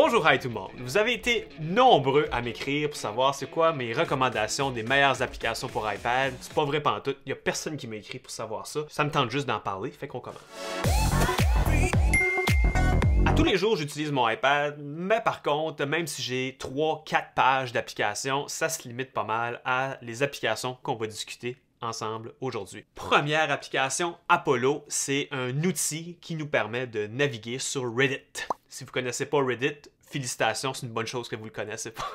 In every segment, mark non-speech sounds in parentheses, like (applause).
Bonjour, à tout le monde! Vous avez été nombreux à m'écrire pour savoir c'est quoi mes recommandations des meilleures applications pour iPad. C'est pas vrai tout, il y a personne qui m'a écrit pour savoir ça. Ça me tente juste d'en parler, fait qu'on commence. À tous les jours, j'utilise mon iPad, mais par contre, même si j'ai 3-4 pages d'applications, ça se limite pas mal à les applications qu'on va discuter ensemble aujourd'hui. Première application, Apollo, c'est un outil qui nous permet de naviguer sur Reddit. Si vous connaissez pas Reddit, félicitations, c'est une bonne chose que vous le connaissez pas.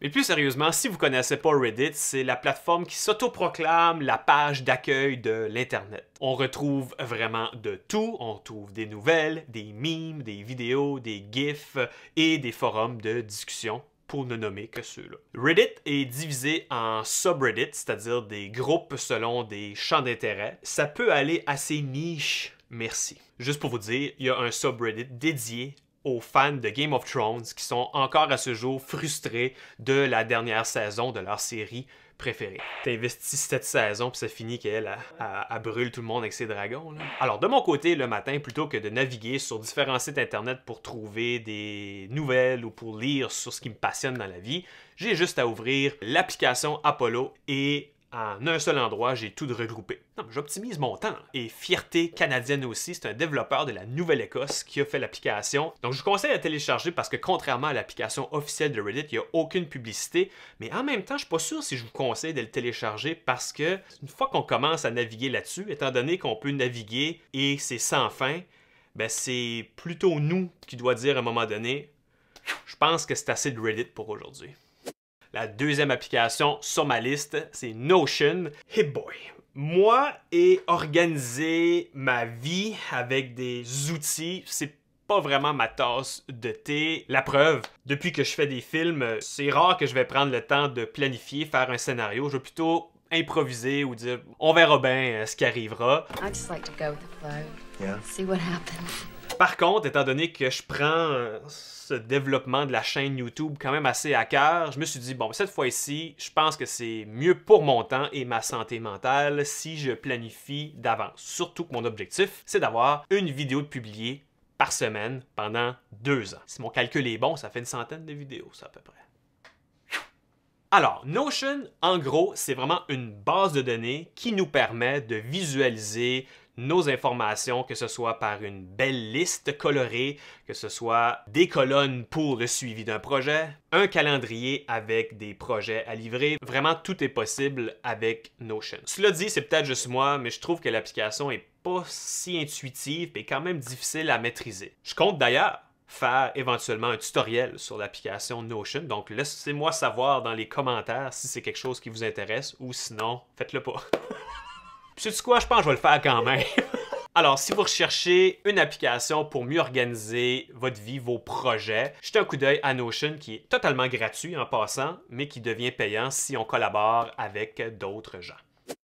Mais (laughs) plus sérieusement, si vous connaissez pas Reddit, c'est la plateforme qui s'autoproclame la page d'accueil de l'Internet. On retrouve vraiment de tout. On trouve des nouvelles, des memes, des vidéos, des gifs et des forums de discussion pour ne nommer que ceux-là. Reddit est divisé en subreddits, c'est-à-dire des groupes selon des champs d'intérêt. Ça peut aller assez niche, merci. Juste pour vous dire, il y a un subreddit dédié aux fans de Game of Thrones qui sont encore à ce jour frustrés de la dernière saison de leur série préférée. T'investis cette saison puis ça finit qu'elle a, brûle tout le monde avec ses dragons. Alors de mon côté, le matin, plutôt que de naviguer sur différents sites internet pour trouver des nouvelles ou pour lire sur ce qui me passionne dans la vie, j'ai juste à ouvrir l'application Apollo et en un seul endroit, j'ai tout de regroupé. J'optimise mon temps. Et Fierté Canadienne aussi, c'est un développeur de la Nouvelle-Écosse qui a fait l'application. Donc je vous conseille à télécharger parce que contrairement à l'application officielle de Reddit, il n'y a aucune publicité. Mais en même temps, je ne suis pas sûr si je vous conseille de le télécharger parce que une fois qu'on commence à naviguer là-dessus, étant donné qu'on peut naviguer et c'est sans fin, ben c'est plutôt nous qui doit dire à un moment donné, je pense que c'est assez de Reddit pour aujourd'hui. La deuxième application sur ma liste, c'est Notion. Hey boy! Moi et organiser ma vie avec des outils, c'est pas vraiment ma tasse de thé. La preuve, depuis que je fais des films, c'est rare que je vais prendre le temps de planifier, faire un scénario. Je vais plutôt improviser ou dire on verra bien euh, ce qui arrivera. See what happens. Par contre, étant donné que je prends euh, ce développement de la chaîne YouTube quand même assez à cœur, je me suis dit, bon, cette fois-ci, je pense que c'est mieux pour mon temps et ma santé mentale si je planifie d'avance. Surtout que mon objectif, c'est d'avoir une vidéo de publiée par semaine pendant deux ans. Si mon calcul est bon, ça fait une centaine de vidéos, ça à peu près. Alors, Notion, en gros, c'est vraiment une base de données qui nous permet de visualiser nos informations, que ce soit par une belle liste colorée, que ce soit des colonnes pour le suivi d'un projet, un calendrier avec des projets à livrer. Vraiment, tout est possible avec Notion. Cela dit, c'est peut-être juste moi, mais je trouve que l'application est pas si intuitive et quand même difficile à maîtriser. Je compte d'ailleurs faire éventuellement un tutoriel sur l'application Notion. Donc laissez-moi savoir dans les commentaires si c'est quelque chose qui vous intéresse ou sinon, faites-le pas. (laughs) sais quoi, je pense que je vais le faire quand même. (laughs) Alors, si vous recherchez une application pour mieux organiser votre vie, vos projets, jetez un coup d'œil à Notion qui est totalement gratuit en passant, mais qui devient payant si on collabore avec d'autres gens.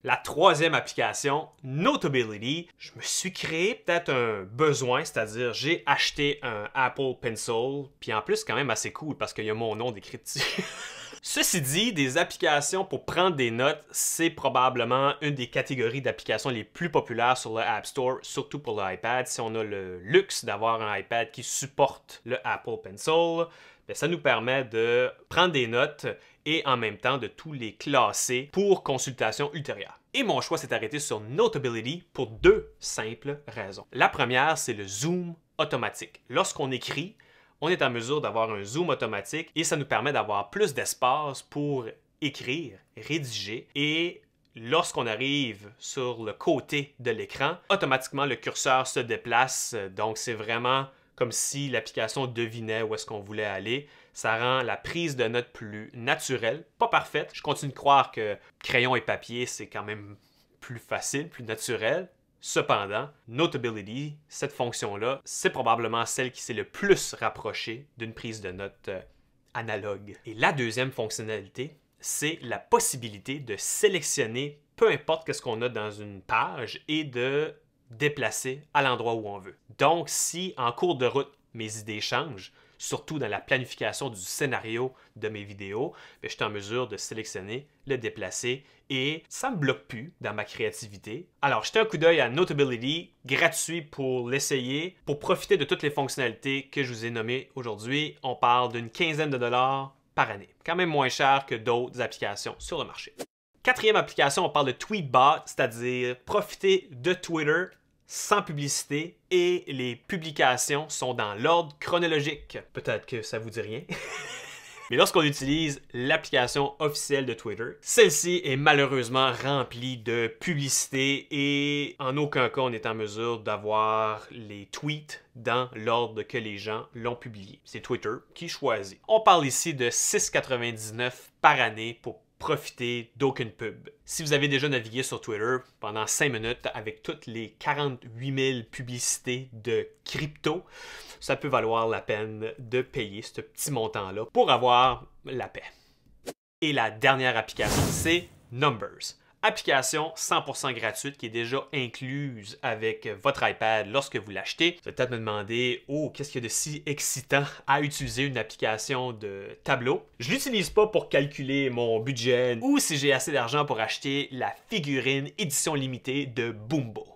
La troisième application, Notability, je me suis créé peut-être un besoin, c'est-à-dire j'ai acheté un Apple Pencil, puis en plus quand même assez cool parce qu'il y a mon nom décrit dessus. (laughs) Ceci dit, des applications pour prendre des notes, c'est probablement une des catégories d'applications les plus populaires sur le App Store, surtout pour l'iPad. Si on a le luxe d'avoir un iPad qui supporte le Apple Pencil, ben, ça nous permet de prendre des notes et en même temps de tous les classer pour consultation ultérieure. Et mon choix s'est arrêté sur Notability pour deux simples raisons. La première, c'est le zoom automatique. Lorsqu'on écrit, on est en mesure d'avoir un zoom automatique et ça nous permet d'avoir plus d'espace pour écrire, rédiger et lorsqu'on arrive sur le côté de l'écran, automatiquement le curseur se déplace. Donc c'est vraiment comme si l'application devinait où est-ce qu'on voulait aller. Ça rend la prise de notes plus naturelle, pas parfaite. Je continue de croire que crayon et papier, c'est quand même plus facile, plus naturel, Cependant, Notability, cette fonction-là, c'est probablement celle qui s'est le plus rapprochée d'une prise de notes euh, analogue. Et la deuxième fonctionnalité, c'est la possibilité de sélectionner peu importe ce qu'on a dans une page et de déplacer à l'endroit où on veut. Donc, si en cours de route mes idées changent, surtout dans la planification du scénario de mes vidéos, ben, j'étais en mesure de sélectionner, le déplacer et ça me bloque plus dans ma créativité. Alors, jetez un coup d'œil à Notability, gratuit pour l'essayer, pour profiter de toutes les fonctionnalités que je vous ai nommées aujourd'hui. On parle d'une quinzaine de dollars par année, quand même moins cher que d'autres applications sur le marché. Quatrième application, on parle de Tweetbot, c'est-à-dire profiter de Twitter sans publicité et les publications sont dans l'ordre chronologique. Peut-être que ça vous dit rien. (laughs) Mais lorsqu'on utilise l'application officielle de Twitter, celle-ci est malheureusement remplie de publicité et en aucun cas on est en mesure d'avoir les tweets dans l'ordre que les gens l'ont publié. C'est Twitter qui choisit. On parle ici de 6,99 par année pour profiter d'aucune pub. Si vous avez déjà navigué sur Twitter pendant 5 minutes avec toutes les 48 000 publicités de crypto, ça peut valoir la peine de payer ce petit montant-là pour avoir la paix. Et la dernière application, c'est Numbers application 100% gratuite qui est déjà incluse avec votre iPad lorsque vous l'achetez. Vous allez peut-être me demander Oh, qu'est-ce qu'il y a de si excitant à utiliser une application de tableau Je l'utilise pas pour calculer mon budget ou si j'ai assez d'argent pour acheter la figurine édition limitée de Boombo.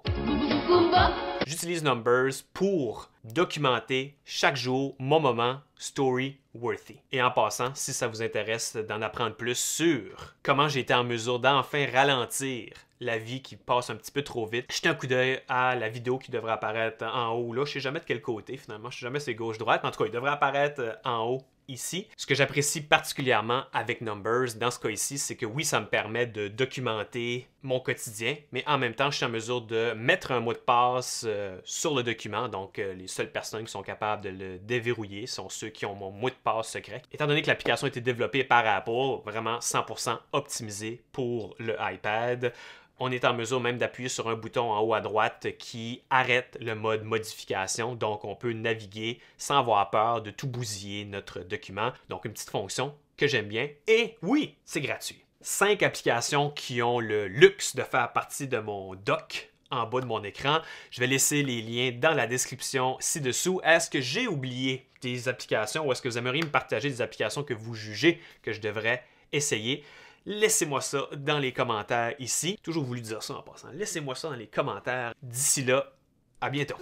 J'utilise Numbers pour documenter chaque jour mon moment, story, Worthy. Et en passant, si ça vous intéresse d'en apprendre plus sur comment j'ai été en mesure d'enfin ralentir la vie qui passe un petit peu trop vite, jetez un coup d'œil à la vidéo qui devrait apparaître en haut. Là, je sais jamais de quel côté finalement, je sais jamais c'est gauche-droite, mais en tout cas, il devrait apparaître en haut ce que j'apprécie particulièrement avec Numbers, dans ce cas ici, c'est que oui, ça me permet de documenter mon quotidien, mais en même temps, je suis en mesure de mettre un mot de passe euh, sur le document. Donc, euh, les seules personnes qui sont capables de le déverrouiller sont ceux qui ont mon mot de passe secret. Étant donné que l'application a été développée par Apple, vraiment 100% optimisée pour le iPad, on est en mesure même d'appuyer sur un bouton en haut à droite qui arrête le mode modification. Donc, on peut naviguer sans avoir peur de tout bousiller notre document. Donc, une petite fonction que j'aime bien. Et oui, c'est gratuit. Cinq applications qui ont le luxe de faire partie de mon doc en bas de mon écran. Je vais laisser les liens dans la description ci-dessous. Est-ce que j'ai oublié des applications ou est-ce que vous aimeriez me partager des applications que vous jugez que je devrais essayer? Laissez-moi ça dans les commentaires ici. Toujours voulu dire ça en passant. Laissez-moi ça dans les commentaires. D'ici là, à bientôt.